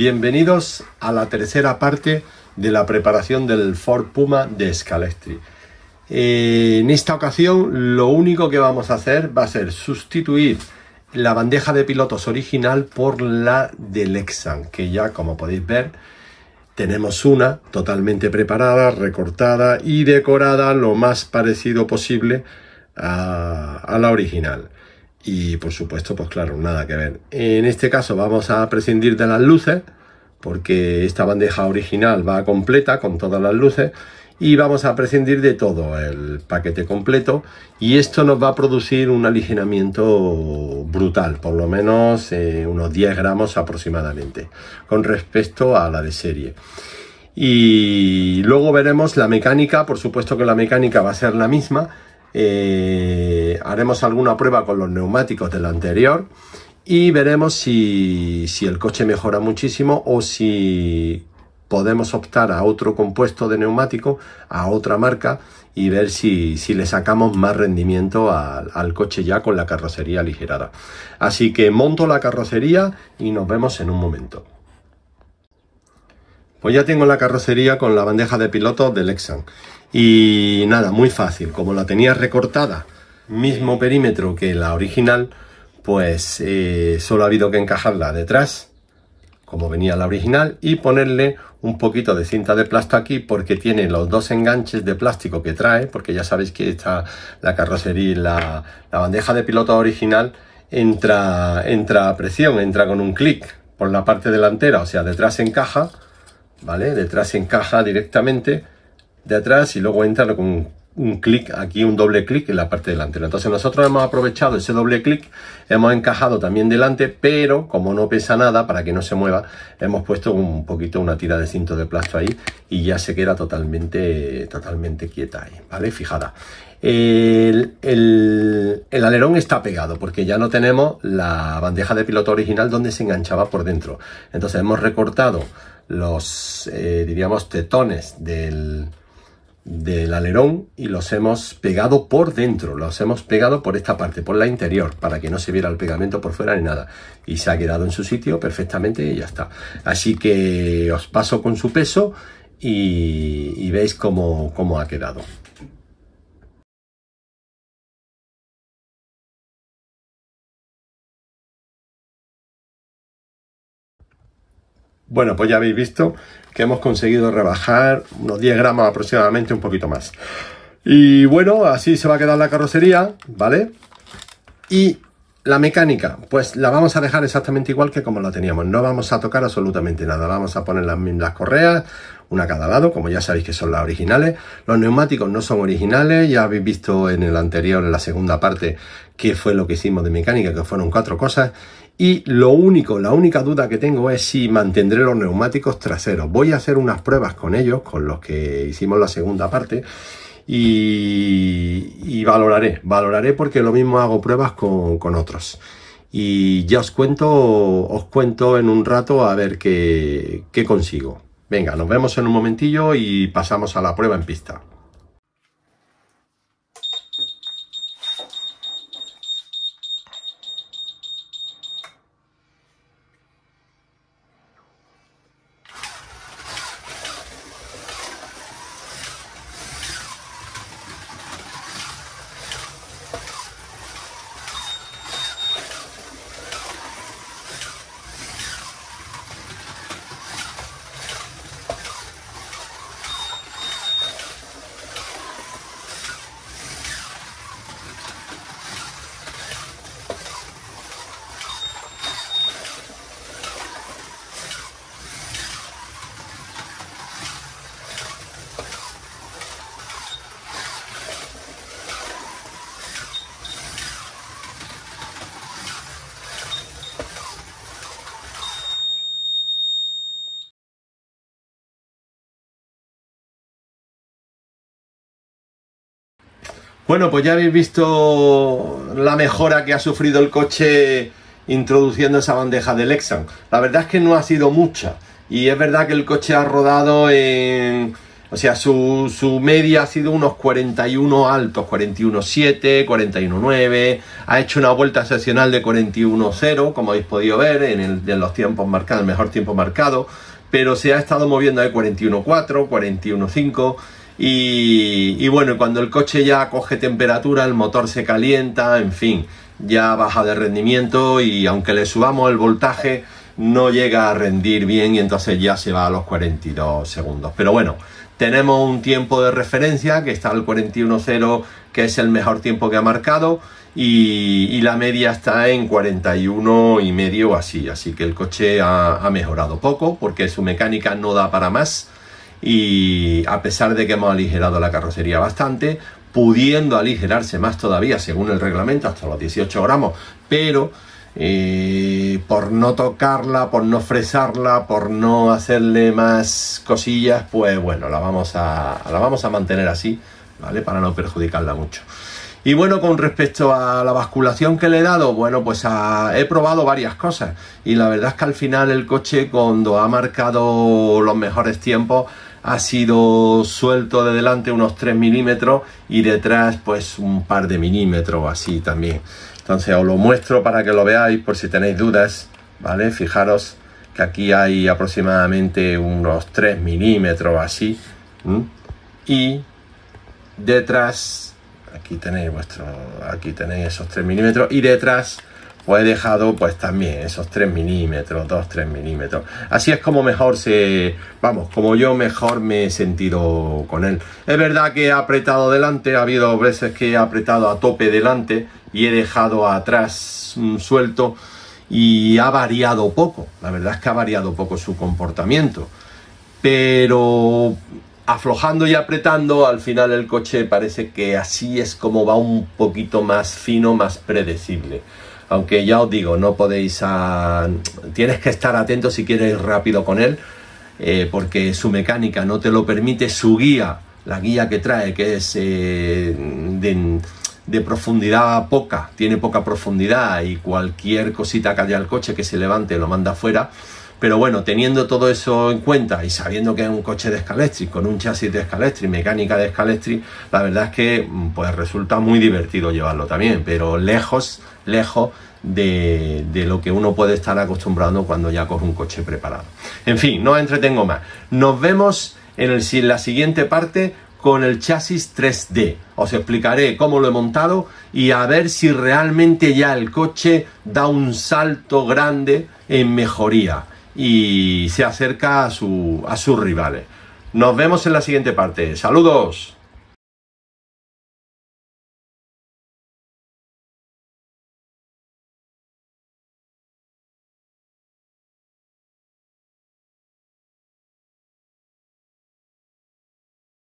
Bienvenidos a la tercera parte de la preparación del Ford Puma de Scalestri. Eh, en esta ocasión lo único que vamos a hacer va a ser sustituir la bandeja de pilotos original por la de Lexan, que ya como podéis ver tenemos una totalmente preparada, recortada y decorada lo más parecido posible a la original y por supuesto, pues claro, nada que ver. En este caso vamos a prescindir de las luces porque esta bandeja original va completa con todas las luces y vamos a prescindir de todo el paquete completo y esto nos va a producir un aligenamiento brutal, por lo menos eh, unos 10 gramos aproximadamente con respecto a la de serie. Y luego veremos la mecánica, por supuesto que la mecánica va a ser la misma, eh, haremos alguna prueba con los neumáticos del anterior y veremos si, el coche mejora muchísimo o si podemos optar a otro compuesto de neumático, a otra marca y ver si, le sacamos más rendimiento al coche ya con la carrocería aligerada. Así que monto la carrocería y nos vemos en un momento. Pues ya tengo la carrocería con la bandeja de piloto del Lexan y nada, muy fácil, como la tenía recortada, mismo perímetro que la original, pues eh, solo ha habido que encajarla detrás, como venía la original, y ponerle un poquito de cinta de plástico aquí porque tiene los dos enganches de plástico que trae, porque ya sabéis que está la carrocería, la, la bandeja de piloto original entra, entra a presión, entra con un clic por la parte delantera, o sea, detrás encaja, ¿vale? Detrás se encaja directamente de atrás y luego entra con un clic aquí, un doble clic en la parte delantera. Entonces nosotros hemos aprovechado ese doble clic, hemos encajado también delante, pero como no pesa nada para que no se mueva, hemos puesto un poquito una tira de cinto de plástico ahí y ya se queda totalmente, totalmente quieta ahí, ¿vale? Fijada. El, el, alerón está pegado porque ya no tenemos la bandeja de piloto original donde se enganchaba por dentro. Entonces hemos recortado los, eh, diríamos, tetones del, del alerón y los hemos pegado por dentro, los hemos pegado por esta parte, por la interior, para que no se viera el pegamento por fuera ni nada. Y se ha quedado en su sitio perfectamente y ya está. Así que os paso con su peso y, veis como cómo ha quedado. Bueno, pues ya habéis visto que hemos conseguido rebajar unos 10 gramos aproximadamente, un poquito más. Y bueno, así se va a quedar la carrocería, ¿vale? Y la mecánica, pues la vamos a dejar exactamente igual que como la teníamos. No vamos a tocar absolutamente nada. Vamos a poner las, mismas correas, una a cada lado, como ya sabéis que son las originales. Los neumáticos no son originales. Ya habéis visto en el anterior, en la segunda parte, qué fue lo que hicimos de mecánica, que fueron cuatro cosas. Y lo único, la única duda que tengo es si mantendré los neumáticos traseros. Voy a hacer unas pruebas con ellos, con los que hicimos la segunda parte. Y y, valoraré, valoraré porque lo mismo hago pruebas con, otros. Y ya os cuento, os cuento en un rato a ver qué, qué consigo. Venga, nos vemos en un momentillo y pasamos a la prueba en pista. Bueno, pues ya habéis visto la mejora que ha sufrido el coche introduciendo esa bandeja de Lexan. La verdad es que no ha sido mucha. Y es verdad que el coche ha rodado en... O sea, su, media ha sido unos 41 altos, 41.7, 41.9. Ha hecho una vuelta seccional de 41.0, como habéis podido ver en, los tiempos marcados, el mejor tiempo marcado. Pero se ha estado moviendo de 41.4, 41.5 y, bueno, cuando el coche ya coge temperatura, el motor se calienta, en fin, ya baja de rendimiento y aunque le subamos el voltaje, no llega a rendir bien y entonces ya se va a los 42 segundos. Pero bueno, tenemos un tiempo de referencia que está al 41.0, que es el mejor tiempo que ha marcado. Y, la media está en 41 y medio así, así que el coche ha mejorado poco porque su mecánica no da para más y a pesar de que hemos aligerado la carrocería bastante, pudiendo aligerarse más todavía según el reglamento hasta los 18 gramos, pero eh, por no tocarla, por no fresarla, por no hacerle más cosillas, pues bueno, la vamos a, la vamos a mantener así, ¿vale? Para no perjudicarla mucho. Y bueno, con respecto a la basculación que le he dado, bueno, pues he probado varias cosas. Y la verdad es que al final el coche, cuando ha marcado los mejores tiempos, ha sido suelto de delante unos 3 milímetros y detrás pues un par de milímetros así también. Entonces os lo muestro para que lo veáis por si tenéis dudas, ¿vale? Fijaros que aquí hay aproximadamente unos 3 milímetros así. Y detrás, aquí tenéis vuestro, aquí tenéis esos 3 milímetros y detrás he dejado pues también esos 3 milímetros, 2-3 milímetros. Así es como mejor se, vamos, como yo mejor me he sentido con él. Es verdad que he apretado delante, ha habido veces que he apretado a tope delante y he dejado atrás mm, suelto y ha variado poco, la verdad es que ha variado poco su comportamiento. Pero aflojando y apretando, al final el coche parece que así es como va un poquito más fino, más predecible aunque ya os digo, no podéis... Ah, tienes que estar atento si quieres ir rápido con él, eh, porque su mecánica no te lo permite, su guía, la guía que trae, que es eh, de, profundidad poca, tiene poca profundidad y cualquier cosita que haya al coche que se levante lo manda afuera. Pero bueno, teniendo todo eso en cuenta y sabiendo que es un coche de Scalestri, con un chasis de Scalestri, mecánica de Scalestri, la verdad es que mm, pues resulta muy divertido llevarlo también, pero lejos lejos de, lo que uno puede estar acostumbrando cuando ya coge un coche preparado. En fin, no entretengo más. Nos vemos en, la siguiente parte con el chasis 3D. Os explicaré cómo lo he montado y a ver si realmente ya el coche da un salto grande en mejoría y se acerca a, a sus rivales. Nos vemos en la siguiente parte. Saludos.